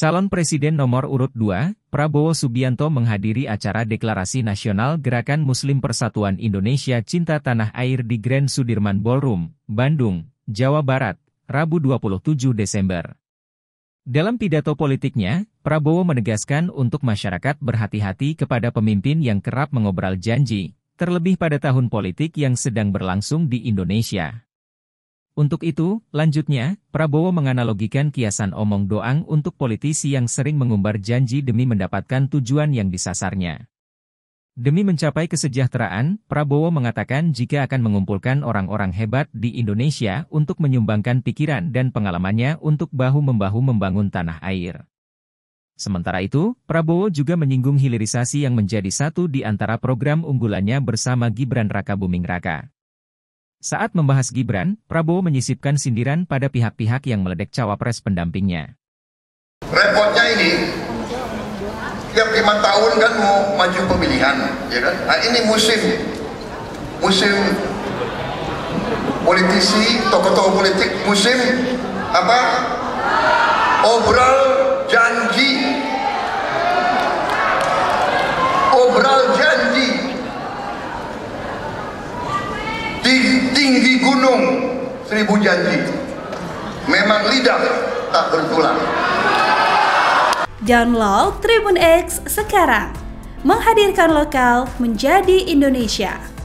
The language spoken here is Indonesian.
Calon Presiden nomor urut 2, Prabowo Subianto menghadiri acara Deklarasi Nasional Gerakan Muslim Persatuan Indonesia Cinta Tanah Air di Grand Sudirman Ballroom, Bandung, Jawa Barat, Rabu 27 Desember. Dalam pidato politiknya, Prabowo menegaskan untuk masyarakat berhati-hati kepada pemimpin yang kerap mengobral janji, terlebih pada tahun politik yang sedang berlangsung di Indonesia. Untuk itu, lanjutnya, Prabowo menganalogikan kiasan omong doang untuk politisi yang sering mengumbar janji demi mendapatkan tujuan yang disasarnya. Demi mencapai kesejahteraan, Prabowo mengatakan jika akan mengumpulkan orang-orang hebat di Indonesia untuk menyumbangkan pikiran dan pengalamannya untuk bahu-membahu membangun tanah air. Sementara itu, Prabowo juga menyinggung hilirisasi yang menjadi satu di antara program unggulannya bersama Gibran Raka Buming Raka. Saat membahas Gibran, Prabowo menyisipkan sindiran pada pihak-pihak yang meledek cawapres pendampingnya. Repotnya ini, tiap lima tahun kan mau maju pemilihan, ya kan? Nah, ini musim, musim politisi, tokoh-tokoh politik, musim apa? Obral janji, obral janji. di tinggi gunung seribu janji memang lidah tak bertulang download Tribun X sekarang menghadirkan lokal menjadi Indonesia